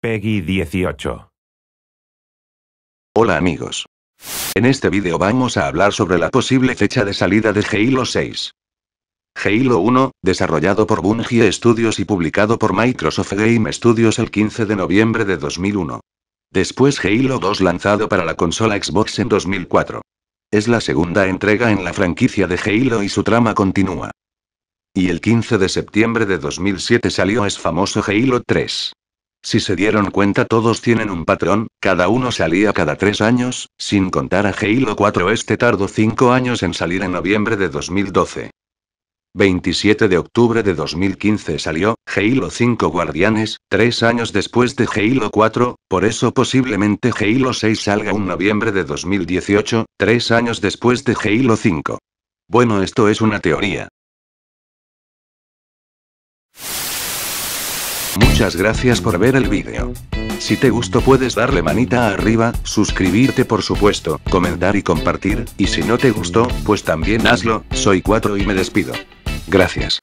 Peggy 18. Hola amigos. En este vídeo vamos a hablar sobre la posible fecha de salida de Halo 6. Halo 1, desarrollado por Bungie Studios y publicado por Microsoft Game Studios el 15 de noviembre de 2001. Después Halo 2 lanzado para la consola Xbox en 2004. Es la segunda entrega en la franquicia de Halo y su trama continúa. Y el 15 de septiembre de 2007 salió es famoso Halo 3. Si se dieron cuenta todos tienen un patrón, cada uno salía cada tres años, sin contar a Halo 4 este tardó cinco años en salir en noviembre de 2012. 27 de octubre de 2015 salió, Halo 5 Guardianes, tres años después de Halo 4, por eso posiblemente Halo 6 salga un noviembre de 2018, tres años después de Halo 5. Bueno esto es una teoría. Muchas gracias por ver el vídeo. Si te gustó puedes darle manita arriba, suscribirte por supuesto, comentar y compartir, y si no te gustó, pues también hazlo, soy 4 y me despido. Gracias.